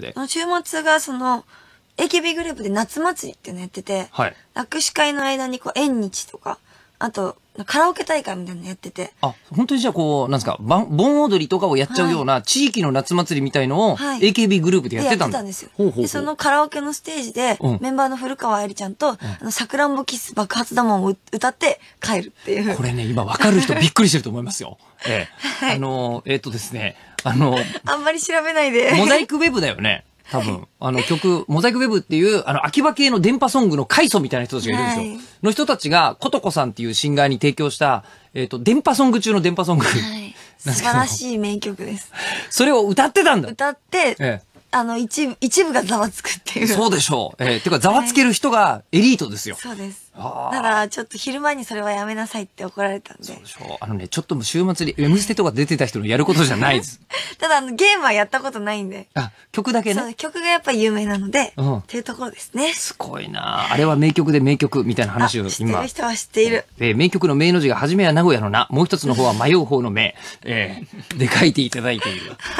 で。週末がその、AKB グループで夏祭りっていうのやってて、はい、握手会の間にこう、縁日とか、あと、カラオケ大会みたいなのやってて。あ、本当にじゃあこう、なんですか、盆踊りとかをやっちゃうような、地域の夏祭りみたいのを、AKB グループでやってたん、ですよ。ほうほうそのカラオケのステージで、メンバーの古川愛理ちゃんと、あの、桜んぼキス爆発だもんを歌って帰るっていう。これね、今わかる人びっくりしてると思いますよ。ええ。はい、あの、えっ、とですね、あの、あんまり調べないで。モザイクウェブだよね。多分、あの曲、モザイクウェブっていう、あの、秋葉系の電波ソングの開祖みたいな人たちがいるんですよ。の人たちが、ことこさんっていうシンガーに提供した、えっ、ー、と、電波ソング中の電波ソング。はい、素晴らしい名曲です。それを歌ってたんだ歌って、ええ、あの、一部、一部がざわつくっていう。そうでしょう。えー、てか、ざわつける人がエリートですよ。はい、そうです。だから、ちょっと昼間にそれはやめなさいって怒られたんで。そうでしょう。あのね、ちょっとも週末に M ステとか出てた人のやることじゃないです。ただ、あの、ゲームはやったことないんで。あ、曲だけね。そう、曲がやっぱ有名なので、うん、っていうところですね。すごいなあれは名曲で名曲みたいな話を今。知ってる人は知っている。えー、名曲の名の字が、はじめは名古屋の名、もう一つの方は迷う方の名、えー、で書いていただいている。